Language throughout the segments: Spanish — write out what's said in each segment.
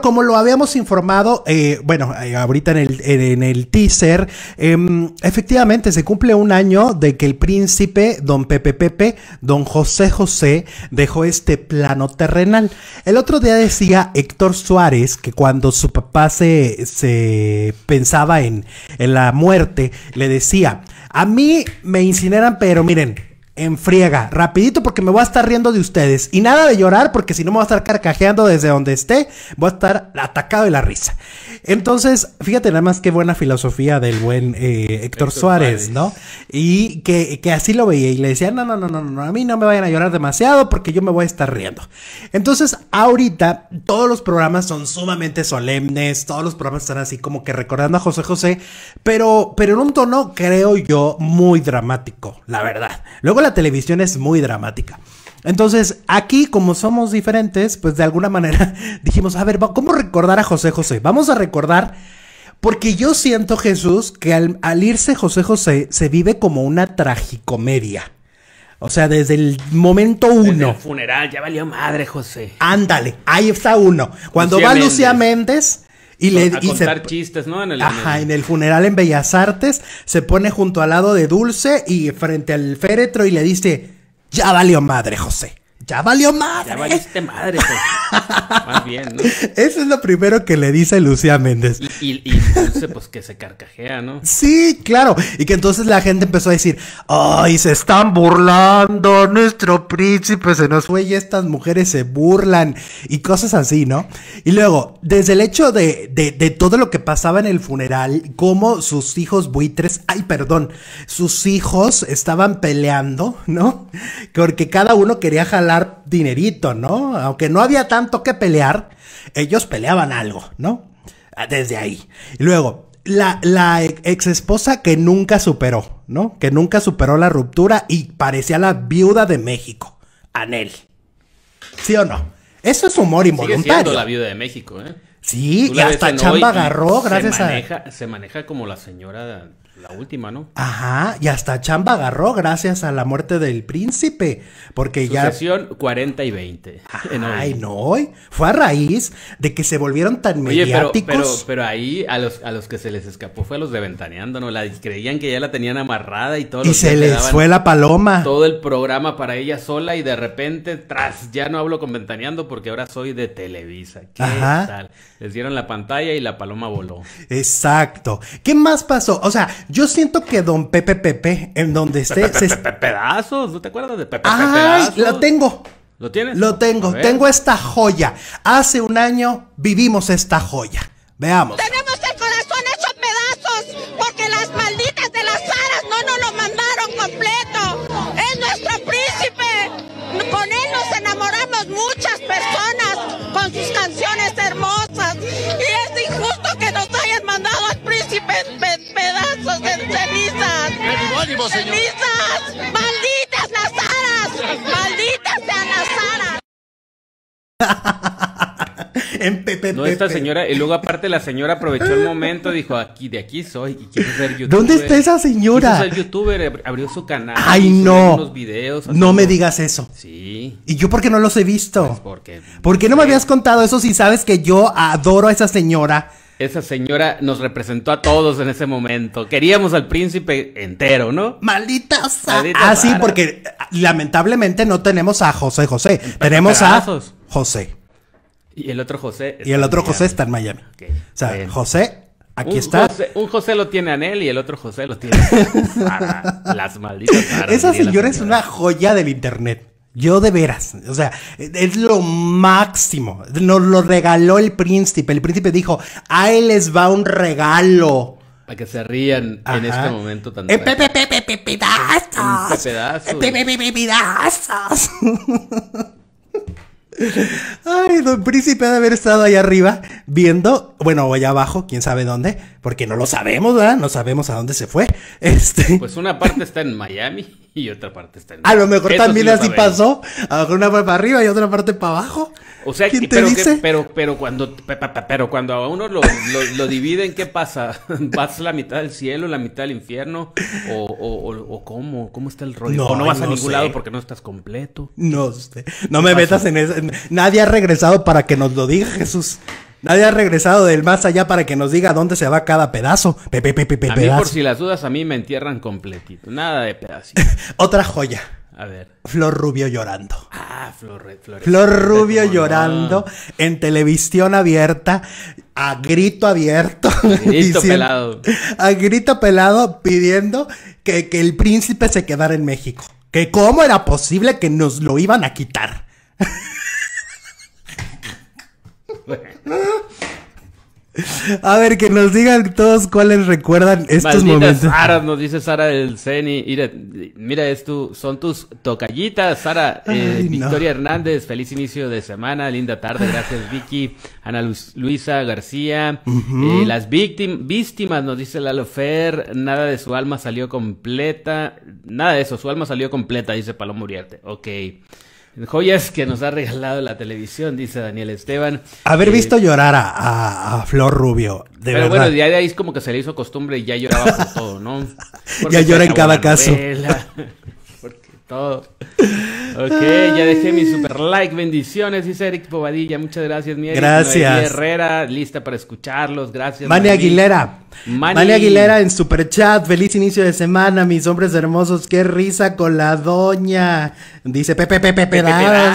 como lo habíamos informado, eh, bueno, eh, ahorita en el, teaser, em, efectivamente se cumple un año de que el príncipe Don Pepe Pepe, Don José José, dejó este plano terrenal. El otro día decía Héctor Suárez que cuando su papá se, se pensaba en la muerte, le decía, a mí me incineran, pero miren, en friega, rapidito porque me voy a estar riendo de ustedes. Y nada de llorar porque si no me voy a estar carcajeando desde donde esté, voy a estar atacado de la risa. Entonces, fíjate nada más qué buena filosofía del buen eh, Héctor, Suárez, ¿no? Y que, así lo veía y le decía, no, no, no, no, no, a mí no me vayan a llorar demasiado porque yo me voy a estar riendo. Entonces, ahorita todos los programas son sumamente solemnes, todos los programas están así como que recordando a José José, pero, pero en un tono, creo yo, muy dramático, la verdad. Luego la televisión es muy dramática. Entonces, aquí, como somos diferentes, pues de alguna manera dijimos, a ver, ¿cómo recordar a José José? Vamos a recordar, porque yo siento, Jesús, que al, irse José José se vive como una tragicomedia. O sea, desde el momento uno. funeral, ya valió madre, José. Ándale, ahí está uno. Cuando va Lucía Méndez, y le a contar chistes, ¿no? En el, en el... funeral en Bellas Artes se pone junto al lado de Dulce y frente al féretro y le dice, ya valió madre, José. Ya valió madre. Ya valiste madre, José. Más bien, ¿no? Eso es lo primero que le dice Lucía Méndez. Y, entonces, pues que se carcajea, ¿no? Sí, claro. Y que entonces la gente empezó a decir: ¡Ay, se están burlando! ¡Nuestro príncipe se nos fue y estas mujeres se burlan! Y cosas así, ¿no? Y luego, desde el hecho de, de, de todo lo que pasaba en el funeral, Como sus hijos buitres, ay, perdón, sus hijos estaban peleando, ¿no? Porque cada uno quería jalar dinerito, ¿no? Aunque no había tanto que pelear, ellos peleaban algo, ¿no? Ah, desde ahí. luego, la, la ex esposa que nunca superó, ¿no? Que nunca superó la ruptura y parecía la viuda de México, Anel. ¿Sí o no? Eso es humor involuntario. Sigue la viuda de México, ¿eh? Sí, y hasta chamba agarró, gracias a. Se maneja como la señora la última, ¿no? Ajá, y hasta chamba agarró gracias a la muerte del príncipe, porque Sucesión ya... 40 y 20. Ay, no, fue a raíz de que se volvieron tan mediáticos. Pero, pero, ahí a los, a los que se les escapó fue a los de Ventaneando, ¿no? La, creían que ya la tenían amarrada y todo. Y se les fue la paloma. Todo el programa para ella sola y de repente, tras, ya no hablo con Ventaneando porque ahora soy de Televisa. Ajá. Les dieron la pantalla y la paloma voló. Exacto. ¿Qué más pasó? O sea, yo siento que Don Pepe Pepe, en donde esté. Pepe, pedazos, ¿no te acuerdas de Pepe, Pepe Ay, tengo. ¿Lo tienes? Lo tengo, tengo esta joya. Hace un año vivimos esta joya. Veamos. Tenemos el corazón hecho pedazos porque las malditas de las aras no nos lo mandaron completo. Es nuestro príncipe. Con él nos enamoramos muchas personas con sus canciones. último, ¡Malditas las ¡Malditas sean las aras! en pepe, no, esta señora, y luego aparte la señora aprovechó el momento, y dijo, aquí, de aquí soy, y quiero ser youtuber. ¿Dónde está esa señora? Quiso youtuber, abrió su canal. ¡Ay, no! Unos videos, no me digas eso. Sí. ¿Y yo por qué no los he visto? Pues porque... ¿Por qué no me habías contado eso si sabes que yo adoro a esa señora? Esa señora nos representó a todos en ese momento. Queríamos al príncipe entero, ¿no? Maldita Ah, sí, porque ah, lamentablemente no tenemos a José José. tenemos a José. Y el otro José. Y el otro José está en Miami. O sea, José, aquí está. un José lo tiene a Nel y el otro José lo tiene a Las malditas. Esa señora es una joya del internet. Yo de veras, o sea, es lo máximo. Nos lo regaló el príncipe. El príncipe dijo, ahí les va un regalo. Para que se rían en este momento tan... Eh, ¡Pedazos! ¡Pedazos! Ay, don príncipe de haber estado allá arriba viendo, bueno, allá abajo, quién sabe dónde, porque no lo sabemos, ¿verdad? No sabemos a dónde se fue. Este... Pues una parte está en Miami. y otra parte está en A lo mejor también así pasó. A una parte para arriba y otra parte para abajo. O sea, ¿quién te pero, dice? pero, pero, cuando, pero cuando a uno lo, lo, dividen, ¿qué pasa? ¿Vas a la mitad del cielo, la mitad del infierno? ¿O, o, cómo? ¿Cómo está el rollo? No, ¿O no vas a ningún lado porque no estás completo? No No me metas en eso. Nadie ha regresado para que nos lo diga, Jesús. Nadie ha regresado del más allá para que nos diga dónde se va cada pedazo. a mí, por si las dudas, a mí me entierran completito. Nada de pedacito. Otra joya. A ver. Flor Rubio llorando. Ah, Flor, Flor, Rubio llorando en televisión abierta, a grito abierto. A Grito pelado. A grito pelado pidiendo que, que el príncipe se quedara en México. Que cómo era posible que nos lo iban a quitar. A ver, que nos digan todos cuáles recuerdan estos momentos. nos dice Sara del Ceni. Mira, mira es tu, son tus tocallitas, Sara. Eh, Victoria Hernández, feliz inicio de semana, linda tarde, gracias Vicky. Ana Luisa García. Eh, las víctimas víctimas, nos dice Lalo Fer. Nada de su alma salió completa. Nada de eso, su alma salió completa, dice Paloma Uriarte. Ok joyas que nos ha regalado la televisión, dice Daniel Esteban. Haber eh, visto llorar a, Flor Rubio, de pero bueno, ya de ahí es como que se le hizo costumbre y ya lloraba por todo, ¿no? ya llora en cada caso. Todo. Ok, ya dejé mi super like. Bendiciones, dice Eric Pobadilla Muchas gracias, mi Gracias. Herrera, lista para escucharlos. Gracias. Mani Aguilera. Mani. Aguilera en super chat. Feliz inicio de semana, mis hombres hermosos. Qué risa con la doña. Dice Pepe Pepe, pepe ah,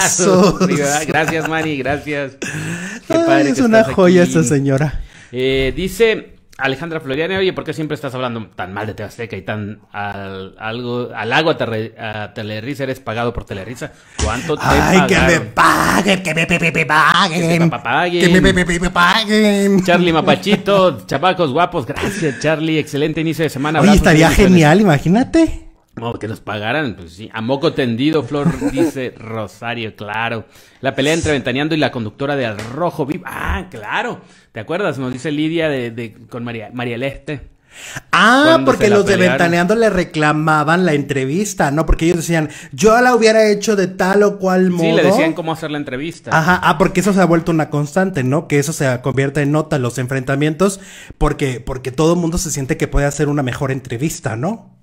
Gracias, Mani. Gracias. Qué padre es una joya esa esta señora. Eh, dice Alejandra Floriani, oye, ¿por qué siempre estás hablando tan mal de Tebasteca y tan al, algo, al agua a, Telerisa eres pagado por Telerisa? ¿Cuánto te Ay, que me paguen, que me, paguen. Que paguen. Charlie Mapachito, chapacos guapos, gracias Charlie, excelente inicio de semana. Oye, estaría genial, imagínate que nos pagaran, pues sí. A moco tendido, Flor dice Rosario, claro. La pelea entre Ventaneando y la conductora de Al Rojo Viva, Ah, claro. ¿Te acuerdas? Nos dice Lidia de, con María, María Leste. Ah, porque los de Ventaneando le reclamaban la entrevista, ¿no? Porque ellos decían, yo la hubiera hecho de tal o cual modo. Sí, le decían cómo hacer la entrevista. Ajá, ah, porque eso se ha vuelto una constante, ¿no? Que eso se convierta en nota, los enfrentamientos, porque, porque todo el mundo se siente que puede hacer una mejor entrevista, ¿no?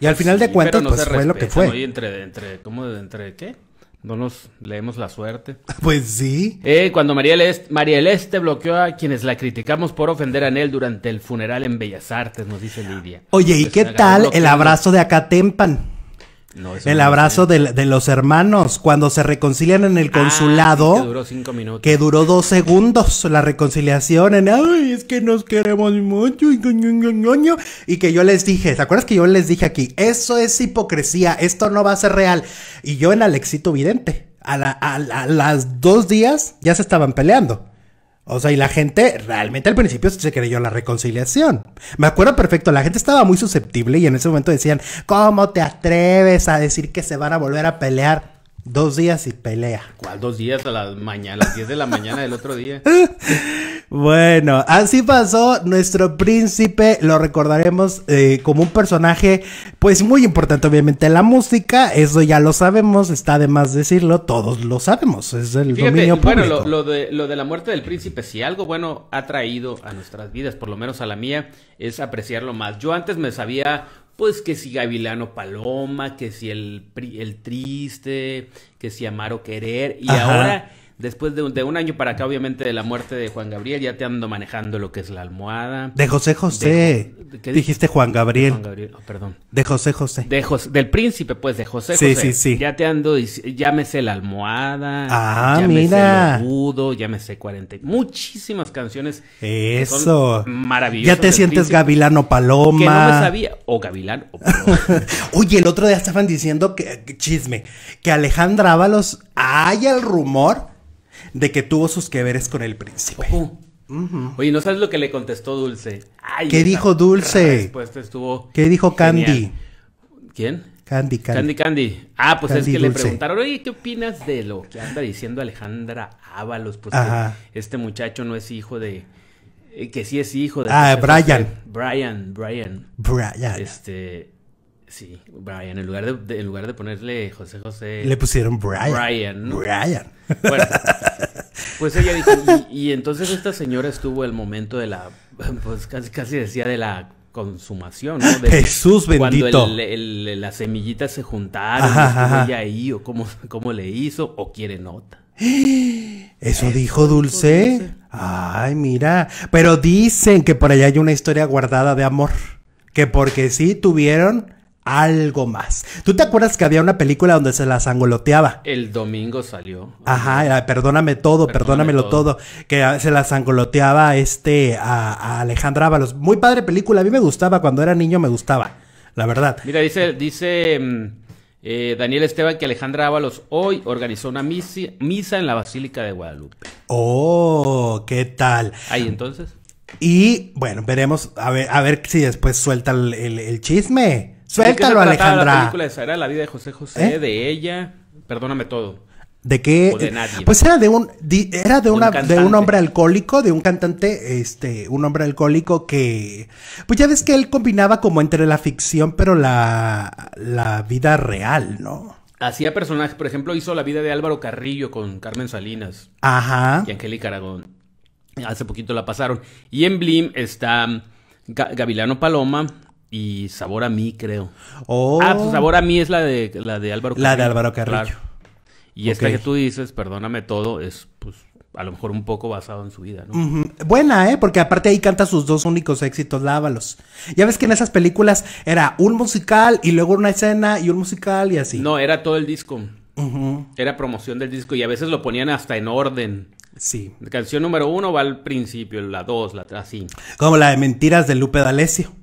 Y al final de cuentas, pues fue lo que fue. ¿no? entre, entre, ¿cómo, entre qué? No nos leemos la suerte. Pues sí. Eh, cuando María Este, bloqueó a quienes la criticamos por ofender a Nel durante el funeral en Bellas Artes, nos dice Lidia. Oye, ¿y qué tal el abrazo de Acatempan? el abrazo de, los hermanos cuando se reconcilian en el ah, consulado. que duró dos segundos la reconciliación. En, Ay, es que nos queremos mucho. Y que yo les dije, ¿te acuerdas que yo les dije aquí? Eso es hipocresía, esto no va a ser real. Y yo en Alexito Vidente, a, a, a las dos días ya se estaban peleando. O sea, y la gente realmente al principio se creyó la reconciliación. Me acuerdo perfecto, la gente estaba muy susceptible y en ese momento decían, ¿cómo te atreves a decir que se van a volver a pelear? Dos días y pelea. ¿Cuál dos días? A las mañana, a las 10 de la mañana del otro día. Bueno, así pasó nuestro príncipe, lo recordaremos eh, como un personaje pues muy importante obviamente la música, eso ya lo sabemos, está de más decirlo, todos lo sabemos, es el dominio público. Bueno, lo, de, lo de la muerte del príncipe, si algo bueno ha traído a nuestras vidas, por lo menos a la mía, es apreciarlo más. Yo antes me sabía pues que si Gavilano Paloma, que si el, el Triste, que si Amaro Querer, y ahora después de un, de un, año para acá, obviamente, de la muerte de Juan Gabriel, ya te ando manejando lo que es la almohada. De José José. dijiste Juan Gabriel? Juan Gabriel, oh, perdón. De José José. De del príncipe, pues, de José José. Sí, sí, sí. Ya te ando, llámese la almohada. Ah, llámese mira. Llámese llámese 40. Muchísimas canciones. Eso. Maravilloso. Ya te sientes Gavilano Paloma. Que no me sabía. O Gavilán o Paloma. Oye, el otro día estaban diciendo que, chisme, que Alejandra Ábalos, hay el rumor de que tuvo sus que veres con el príncipe. Oye, ¿no sabes lo que le contestó Dulce? ¿Qué dijo Dulce? estuvo ¿Qué dijo Candy? ¿Quién? Candy, Candy. Candy, Candy. Ah, pues es que le preguntaron, oye, ¿qué opinas de lo que anda diciendo Alejandra Ábalos? Pues este muchacho no es hijo de... Eh, que sí es hijo de... Ah, Brian. Brian, Brian. Brian. Este... Sí, Brian. En lugar de, lugar de ponerle José José. Le pusieron Brian. Brian. Brian. Bueno. Pues ella dijo. Y, entonces esta señora estuvo el momento de la. Pues casi, decía de la consumación, ¿no? De Jesús bendito. Cuando las semillitas se juntaron. Ajá, ahí, o cómo, le hizo, o quiere nota. ¿Eso dijo Dulce? Ay, mira. Pero dicen que por allá hay una historia guardada de amor. Que porque sí tuvieron algo más. ¿Tú te acuerdas que había una película donde se las angoloteaba? El domingo salió. Ajá, perdóname todo, perdóname perdónamelo todo. Que ah, se las angoloteaba este a, Alejandra Ábalos. Muy padre película, a mí me gustaba, cuando era niño me gustaba, la verdad. Mira, dice, dice mm, eh, Daniel Esteban que Alejandra Ábalos hoy organizó una misa en la Basílica de Guadalupe. Oh, ¿qué tal? Ahí entonces. Y bueno, veremos, a ver, si después suelta el chisme. Suéltalo, Alejandra. La película Era la vida de José José, ¿Eh? de ella, perdóname todo. ¿De qué? de nadie. Pues era de un era de, de un hombre alcohólico, de un cantante, este, un hombre alcohólico que pues ya ves que él combinaba como entre la ficción pero la la vida real, ¿no? Hacía personajes, por ejemplo, hizo la vida de Álvaro Carrillo con Carmen Salinas. Ajá. Y Angélica Aragón. Hace poquito la pasaron. Y en Blim está Gavilano Paloma, y Sabor a mí, creo. Oh. Ah, pues Sabor a mí es la de, la de Álvaro Carrillo. La de Álvaro Carrillo. Y es esta que tú dices, perdóname todo, es pues a lo mejor un poco basado en su vida, Buena, ¿eh? Porque aparte ahí canta sus dos únicos éxitos, lávalos. Ya ves que en esas películas era un musical y luego una escena y un musical y así. No, era todo el disco. Era promoción del disco y a veces lo ponían hasta en orden. Sí. canción número uno va al principio, la dos, la así. Como la de Mentiras de Lupe D'Alessio.